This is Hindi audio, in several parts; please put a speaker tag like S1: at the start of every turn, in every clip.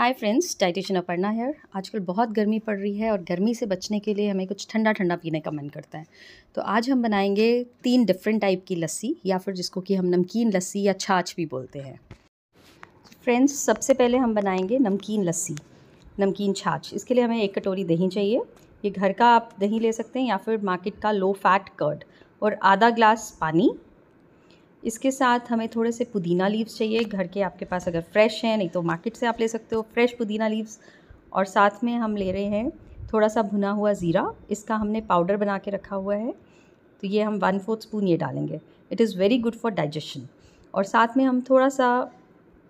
S1: hi friends dietician Aparna here आजकल बहुत गर्मी पड़ रही है और गर्मी से बचने के लिए हमें कुछ ठंडा ठंडा पीने का मन करता है तो आज हम बनाएंगे तीन डिफरेंट टाइप की लस्सी या फिर जिसको कि हम नमकीन लस्सी या छाछ भी बोलते हैं फ्रेंड्स सबसे पहले हम बनाएंगे नमकीन लस्सी नमकीन छाछ इसके लिए हमें एक कटोरी दही चाहिए ये घर का आप दही ले सकते हैं या फिर मार्केट का लो फैट कर्ड और आधा ग्लास पानी इसके साथ हमें थोड़े से पुदीना लीव्स चाहिए घर के आपके पास अगर फ्रेश हैं नहीं तो मार्केट से आप ले सकते हो फ्रेश पुदीना लीव्स और साथ में हम ले रहे हैं थोड़ा सा भुना हुआ ज़ीरा इसका हमने पाउडर बना के रखा हुआ है तो ये हम वन फोर्थ स्पून ये डालेंगे it is very good for digestion और साथ में हम थोड़ा सा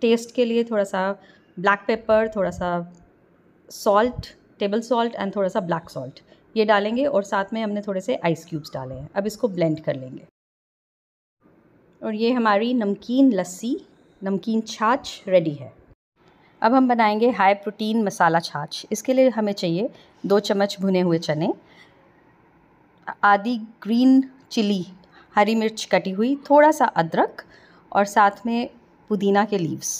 S1: टेस्ट के लिए थोड़ा सा ब्लैक पेपर थोड़ा सा सॉल्ट टेबल सॉल्ट एंड थोड़ा सा ब्लैक सॉल्ट ये डालेंगे और साथ में हमने थोड़े से आइस क्यूब्स डाले हैं अब इसको ब्लेंड कर लेंगे और ये हमारी नमकीन लस्सी नमकीन छाछ रेडी है अब हम बनाएंगे हाई प्रोटीन मसाला छाछ इसके लिए हमें चाहिए दो चम्मच भुने हुए चने आधी ग्रीन चिली हरी मिर्च कटी हुई थोड़ा सा अदरक और साथ में पुदीना के लीव्स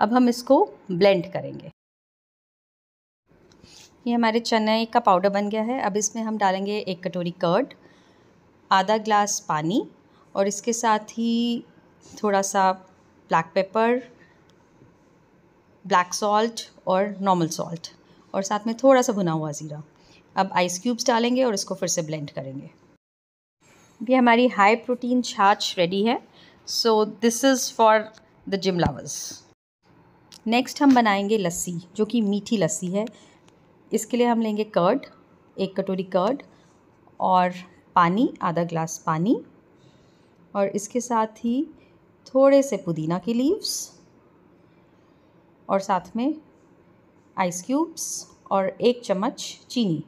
S1: अब हम इसको ब्लेंड करेंगे ये हमारे चने का पाउडर बन गया है अब इसमें हम डालेंगे एक कटोरी कर्ड आधा ग्लास पानी और इसके साथ ही थोड़ा सा ब्लैक पेपर ब्लैक सॉल्ट और नॉर्मल सॉल्ट और साथ में थोड़ा सा भुना हुआ ज़ीरा अब आइस क्यूब्स डालेंगे और इसको फिर से ब्लेंड करेंगे ये हमारी हाई प्रोटीन छाछ रेडी है so this is for the gym lovers next हम बनाएंगे लस्सी जो कि मीठी लस्सी है इसके लिए हम लेंगे कर्ड एक कटोरी कर्ड और पानी आधा ग्लास पानी और इसके साथ ही थोड़े से पुदीना के लीव्स और साथ में आइस क्यूब्स और एक चम्मच चीनी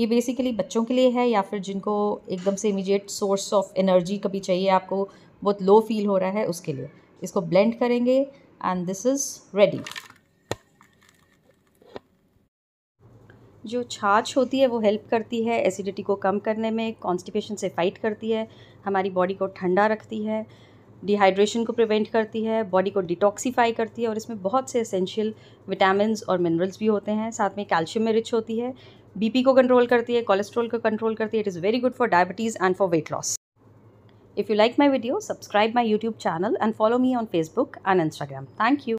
S1: ये बेसिकली बच्चों के लिए है या फिर जिनको एकदम से इमीडिएट सोर्स ऑफ एनर्जी कभी चाहिए आपको बहुत लो फील हो रहा है उसके लिए इसको ब्लेंड करेंगे एंड दिस इज़ रेडी जो छाछ होती है वो हेल्प करती है एसिडिटी को कम करने में कॉन्स्टिपेशन से फाइट करती है हमारी बॉडी को ठंडा रखती है डिहाइड्रेशन को प्रिवेंट करती है बॉडी को डिटॉक्सीफाई करती है और इसमें बहुत से एसेंशियल विटामिन और मिनरल्स भी होते हैं साथ में कैल्शियम में रिच होती है बीपी को कंट्रोल करती है कोलेस्ट्रॉल को कंट्रोल करती है it is very good for diabetes and for weight loss if you like my video subscribe my YouTube channel and follow me on Facebook and Instagram thank you